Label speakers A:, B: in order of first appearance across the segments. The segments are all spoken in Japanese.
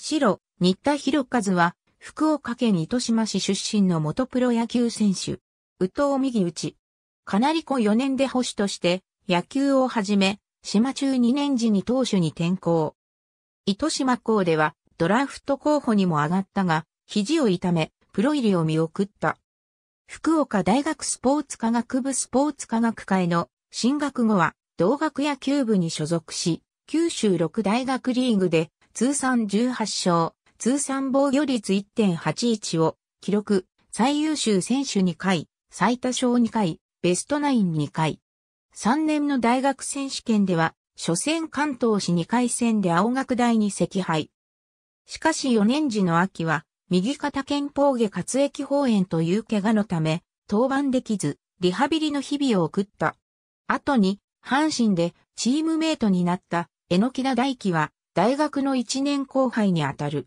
A: 白、新田博和は、福岡県糸島市出身の元プロ野球選手。宇藤右打ち。かなり子4年で保守として、野球を始め、島中2年時に投手に転向。糸島校では、ドラフト候補にも上がったが、肘を痛め、プロ入りを見送った。福岡大学スポーツ科学部スポーツ科学会の進学後は、同学野球部に所属し、九州六大学リーグで通算18勝、通算防御率1.81を記録、最優秀選手2回、最多勝2回、ベストナイン2回。3年の大学選手権では、初戦関東市2回戦で青学大に赤敗。しかし4年時の秋は、右肩肩峰下滑液方炎という怪我のため、登板できず、リハビリの日々を送った。後に、阪神でチームメイトになった、榎木田大輝は、大学の1年後輩にあたる。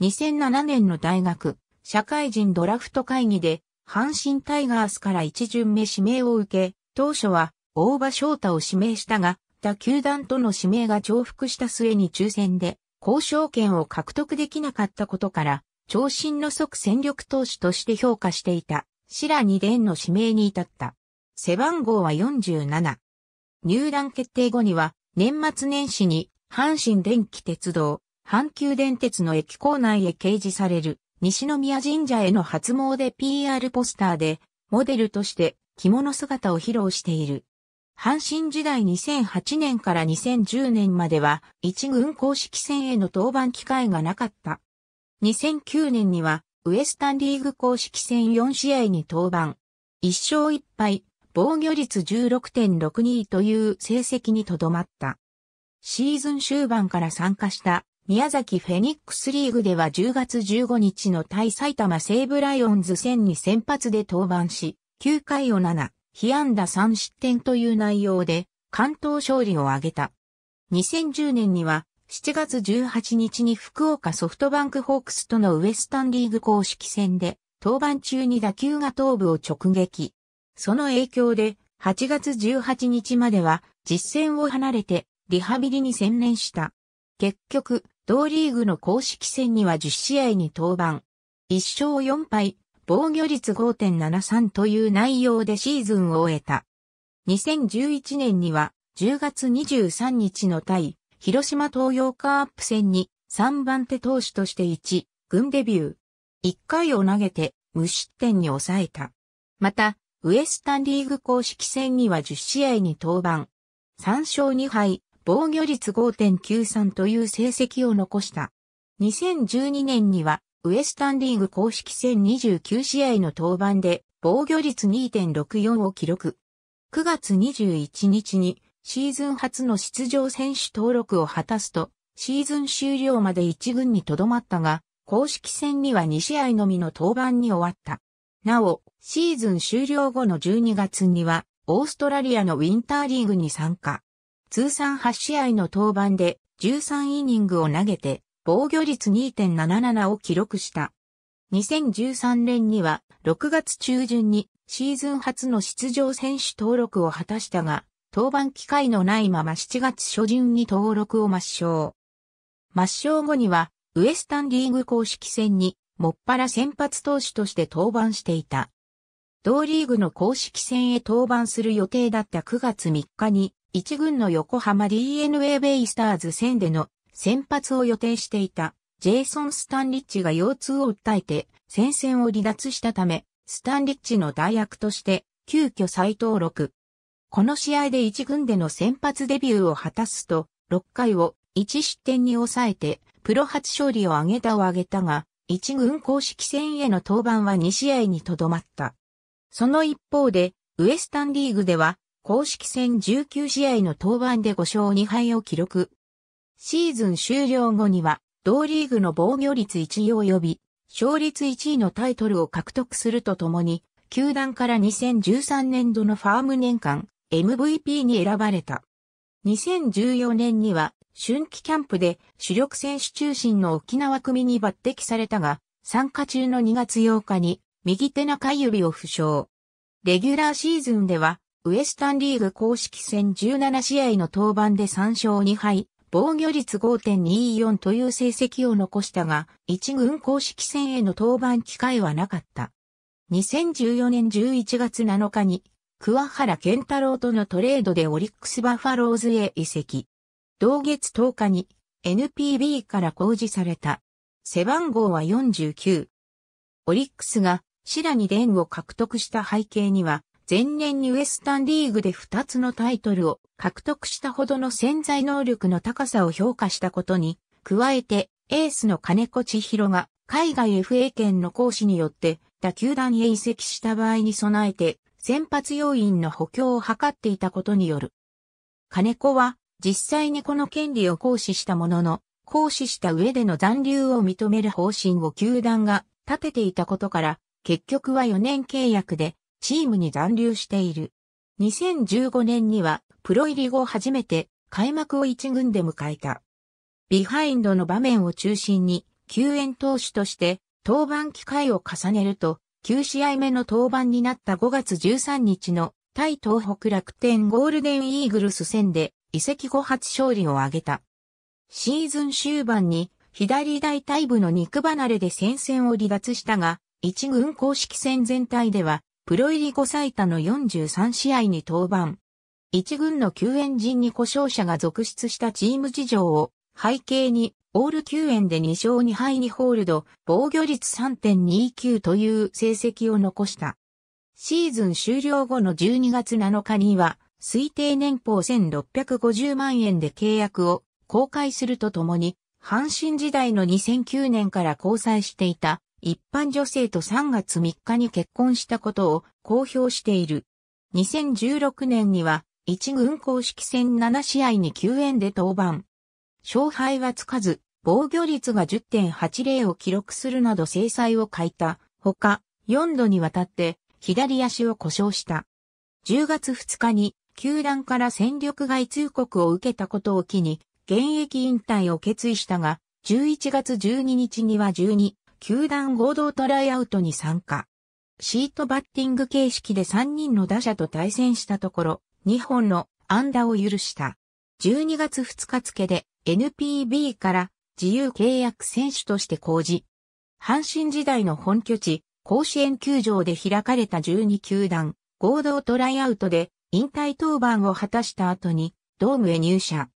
A: 2007年の大学、社会人ドラフト会議で、阪神タイガースから一巡目指名を受け、当初は大場翔太を指名したが、他球団との指名が重複した末に抽選で、交渉権を獲得できなかったことから、長身の即戦力投手として評価していた、白二連の指名に至った。背番号は47。入団決定後には、年末年始に阪神電気鉄道、阪急電鉄の駅構内へ掲示される西宮神社への初詣 PR ポスターで、モデルとして着物姿を披露している。阪神時代2008年から2010年までは一軍公式戦への登板機会がなかった。2009年にはウエスタンリーグ公式戦4試合に登板。1勝1敗、防御率16.62という成績にとどまった。シーズン終盤から参加した宮崎フェニックスリーグでは10月15日の対埼玉西武ライオンズ戦に先発で登板し、9回を7、被安打3失点という内容で関東勝利を挙げた。2010年には7月18日に福岡ソフトバンクホークスとのウエスタンリーグ公式戦で登板中に打球が頭部を直撃。その影響で8月18日までは実戦を離れてリハビリに専念した。結局、同リーグの公式戦には10試合に登板。1勝4敗、防御率5.73という内容でシーズンを終えた。2011年には10月23日の対広島東洋カープ戦に3番手投手として1軍デビュー。1回を投げて無失点に抑えた。また、ウエスタンリーグ公式戦には10試合に登板。3勝2敗、防御率5.93という成績を残した。2012年には、ウエスタンリーグ公式戦29試合の登板で、防御率2.64を記録。9月21日に、シーズン初の出場選手登録を果たすと、シーズン終了まで1軍に留まったが、公式戦には2試合のみの登板に終わった。なお、シーズン終了後の12月には、オーストラリアのウィンターリーグに参加。通算8試合の登板で13イニングを投げて防御率2.77を記録した。2013年には6月中旬にシーズン初の出場選手登録を果たしたが、登板機会のないまま7月初旬に登録を抹消。抹消後には、ウエスタンリーグ公式戦に、もっぱら先発投手として登板していた。同リーグの公式戦へ登板する予定だった9月3日に、1軍の横浜 DNA ベイスターズ戦での先発を予定していたジェイソン・スタンリッチが腰痛を訴えて戦線を離脱したため、スタンリッチの代役として急遽再登録。この試合で1軍での先発デビューを果たすと、6回を1失点に抑えて、プロ初勝利を挙げたを挙げたが、1軍公式戦への登板は2試合にとどまった。その一方で、ウエスタンリーグでは、公式戦19試合の登板で5勝2敗を記録。シーズン終了後には、同リーグの防御率1位及び、勝率1位のタイトルを獲得するとともに、球団から2013年度のファーム年間 MVP に選ばれた。2014年には春季キャンプで主力選手中心の沖縄組に抜擢されたが、参加中の2月8日に右手中指を負傷。レギュラーシーズンではウエスタンリーグ公式戦17試合の登板で3勝2敗、防御率5.24という成績を残したが、一軍公式戦への登板機会はなかった。2014年11月7日に、桑原健太郎とのトレードでオリックスバファローズへ移籍。同月10日に NPB から公示された。背番号は49。オリックスが白に電を獲得した背景には、前年にウエスタンリーグで2つのタイトルを獲得したほどの潜在能力の高さを評価したことに、加えて、エースの金子千尋が海外 FA 権の行使によって他球団へ移籍した場合に備えて先発要員の補強を図っていたことによる。金子は実際にこの権利を行使したものの、行使した上での残留を認める方針を球団が立てていたことから、結局は4年契約でチームに残留している。2015年にはプロ入り後初めて開幕を一軍で迎えた。ビハインドの場面を中心に救援投手として登板機会を重ねると9試合目の登板になった5月13日の対東北楽天ゴールデンイーグルス戦で移籍後初勝利を挙げた。シーズン終盤に左大体部の肉離れで戦線を離脱したが、一軍公式戦全体ではプロ入り後最多の43試合に登板。一軍の救援陣に故障者が続出したチーム事情を背景に、オール救援で2勝2敗にホールド、防御率3.29という成績を残した。シーズン終了後の12月7日には、推定年俸1650万円で契約を公開するとともに、阪神時代の2009年から交際していた一般女性と3月3日に結婚したことを公表している。2016年には、一軍公式戦7試合に9円で登板。勝敗はつかず、防御率が10.80を記録するなど制裁を欠いた。ほか、4度にわたって左足を故障した。10月2日に球団から戦力外通告を受けたことを機に現役引退を決意したが、11月12日には12球団合同トライアウトに参加。シートバッティング形式で3人の打者と対戦したところ、2本の安打を許した。12月2日付で NPB から自由契約選手として公示。阪神時代の本拠地、甲子園球場で開かれた12球団合同トライアウトで引退登板を果たした後にドームへ入社。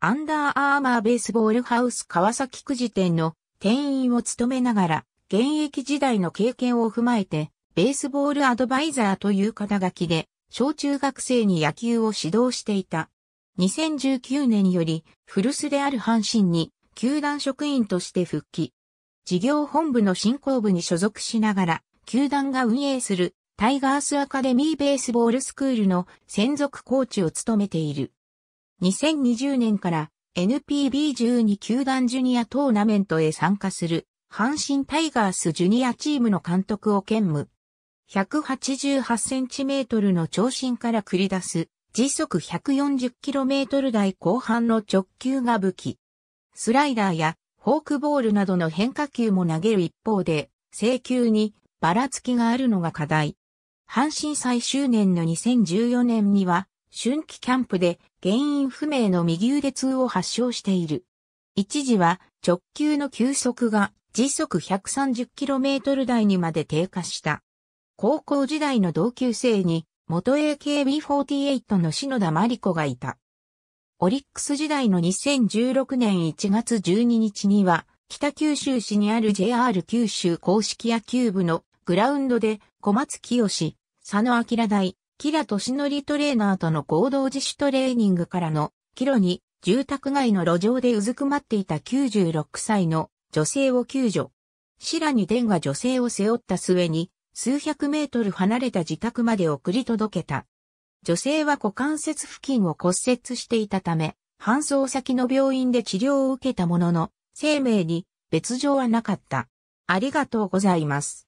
A: アンダーアーマーベースボールハウス川崎区時点の店員を務めながら、現役時代の経験を踏まえて、ベースボールアドバイザーという肩書きで、小中学生に野球を指導していた。2019年より、古巣である阪神に、球団職員として復帰。事業本部の振興部に所属しながら、球団が運営する、タイガースアカデミーベースボールスクールの専属コーチを務めている。2020年から NPB12 球団ジュニアトーナメントへ参加する阪神タイガースジュニアチームの監督を兼務。188センチメートルの長身から繰り出す時速1 4 0トル台後半の直球が武器。スライダーやフォークボールなどの変化球も投げる一方で、制球にばらつきがあるのが課題。阪神最終年の2014年には春季キャンプで原因不明の右腕痛を発症している。一時は直球の球速が時速 130km 台にまで低下した。高校時代の同級生に元 AKB48 の篠田真理子がいた。オリックス時代の2016年1月12日には、北九州市にある JR 九州公式野球部のグラウンドで小松清、佐野明大、キラとしのりトレーナーとの合同自主トレーニングからのキロに住宅街の路上でうずくまっていた96歳の女性を救助。シラに電が女性を背負った末に数百メートル離れた自宅まで送り届けた。女性は股関節付近を骨折していたため、搬送先の病院で治療を受けたものの、生命に別状はなかった。ありがとうございます。